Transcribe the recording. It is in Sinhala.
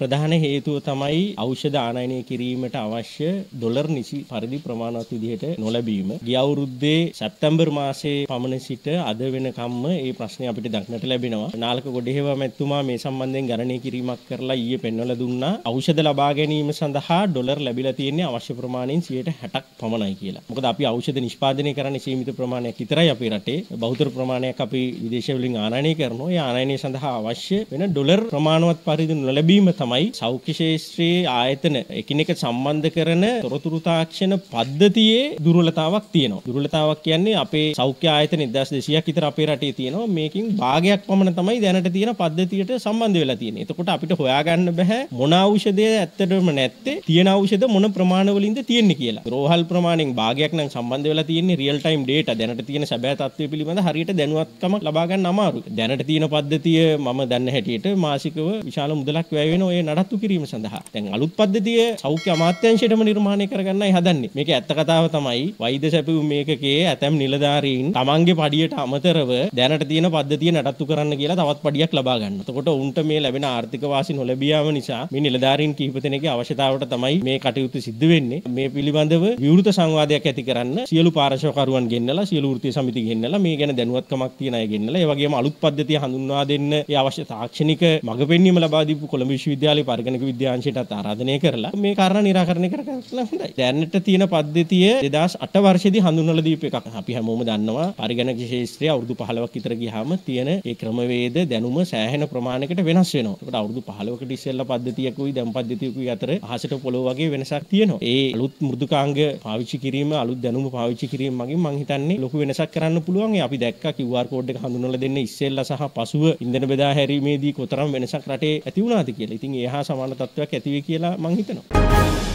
ප්‍රධාන හේතුව තමයි ඖෂධ ආනයනය කිරීමට අවශ්‍ය ඩොලර් නිසි පරිදි ප්‍රමාණවත් විදිහට නොලැබීම. ගිය අවුරුද්දේ සැප්තැම්බර් මාසයේ පමණ සිට අද වෙනකම්ම මේ ප්‍රශ්නේ අපිට දක්නට ලැබෙනවා. නාලක ගොඩේව මැතිතුමා මේ සම්බන්ධයෙන් ගණනය කිරීමක් කරලා ඊයේ පෙන්වලා දුන්නා. ඖෂධ ලබා ගැනීම සඳහා ඩොලර් ලැබිලා තියෙන්නේ අවශ්‍ය ප්‍රමාණයෙන් 60ක් පමණයි කියලා. මොකද අපි ඖෂධ නිෂ්පාදනය කරන්නේ සීමිත ප්‍රමාණයක් විතරයි අපේ රටේ. බහුතර ප්‍රමාණයක් අපි විදේශ වලින් ආනයනය කරනවා. ඒ ආනයනය සඳහා අවශ්‍ය වෙන ඩොලර් ප්‍රමාණවත් පරිදි නොලැබීම තමයි තමයි සෞඛ්‍ය ශේෂත්‍රයේ ආයතන එකිනෙක සම්බන්ධ කරන තොරතුරු තාක්ෂණ පද්ධතියේ දුර්වලතාවක් තියෙනවා. දුර්වලතාවක් කියන්නේ අපේ සෞඛ්‍ය ආයතන 1200ක් විතර අපේ රටේ තියෙනවා. මේකෙන් භාගයක් පමණ තමයි දැනට තියෙන පද්ධතියට සම්බන්ධ වෙලා තියෙන්නේ. එතකොට අපිට හොයාගන්න බෑ මොන ඖෂධය ඇත්තටම නැත්තේ තියෙන ඖෂධ මොන ප්‍රමාණවලින්ද තියෙන්නේ කියලා. රෝහල් ප්‍රමාණයෙන් භාගයක් නම් සම්බන්ධ වෙලා තියෙන්නේ රියල් ටයිම් ඩේටා දැනට තියෙන සැබෑ තත්ත්වය පිළිබඳ හරියට දැනුවත්කමක් ලබා ගන්න අමාරුයි. දැනට තියෙන පද්ධතිය මම දන්න හැටියට මාසිකව විශාල මුදලක් වැය වෙන ඔය නිර්මාණය නඩත්තු කිරීම සඳහා දැන් අලුත් පද්ධතිය සෞඛ්‍ය අමාත්‍යංශයටම නිර්මාණය කරගන්නයි හදන්නේ මේක ඇත්ත කතාව තමයි වෛද්‍ය සැපයුම් මේකකයේ ඇතැම් නිලධාරීන් තමන්ගේ පඩියට අමතරව දැනට තියෙන පද්ධතිය නඩත්තු කරන්න කියලා තවත් පඩියක් ලබා ගන්න. එතකොට උන්ට මේ ලැබෙන ආර්ථික වාසි නොලැබියාම නිසා මේ නිලධාරීන් කීප දෙනෙක්ගේ අවශ්‍යතාවට තමයි මේ කටයුතු සිද්ධ වෙන්නේ. මේ පිළිබඳව විවෘත සංවාදයක් ඇති කරන්න සියලු පාර්ශවකරුවන් ගෙන්නලා සියලු වෘත්තීය සමිති ගෙන්නලා මේ ගැන දැනුවත්කමක් තියන අය ගෙන්නලා ඒ වගේම අලුත් පද්ධතිය හඳුන්වා දෙන්න ඒ අවශ්‍ය තාක්ෂණික මඟ පෙන්වීම ලබා දීපු කොළඹ විශ්වවිද්‍යාලය විශ්වවිද්‍යාලේ පරිගණක විද්‍යාංශයටත් ආරාධනය කරලා මේ කාරණා निराකරණය කරගන්න හොඳයි. දැනට තියෙන පද්ධතිය 2008 වර්ෂයේදී හඳුන්වලා දීපු එකක්. අපි හැමෝම දන්නවා පරිගණක ශාස්ත්‍රය අවුරුදු 15ක් විතර ගියාම තියෙන ඒ ක්‍රමවේද දැනුම සෑහෙන ප්‍රමාණයකට වෙනස් වෙනවා. ඒකට අවුරුදු 15කට ඉස්සෙල්ලා පද්ධතියකුයි දැන් පද්ධතියකුයි අතර අහසට පොළොව වගේ වෙනසක් තියෙනවා. ඒ අලුත් මෘදුකාංග පාවිච්චි කිරීම අලුත් දැනුම පාවිච්චි කිරීම මගින් මම හිතන්නේ ලොකු වෙනසක් කරන්න පුළුවන්. අපි දැක්කා QR code එක හඳුන්වලා දෙන්න ඉස්සෙල්ලා සහ පසුව ඉන්ධන බෙදා හැරීමේදී කොතරම් වෙනසක් රටේ ඇති වුණාද කියලා. ඉතින් ඉතින් ඒ හා සමාන තත්ත්වයක් ඇති වෙයි කියලා මම හිතනවා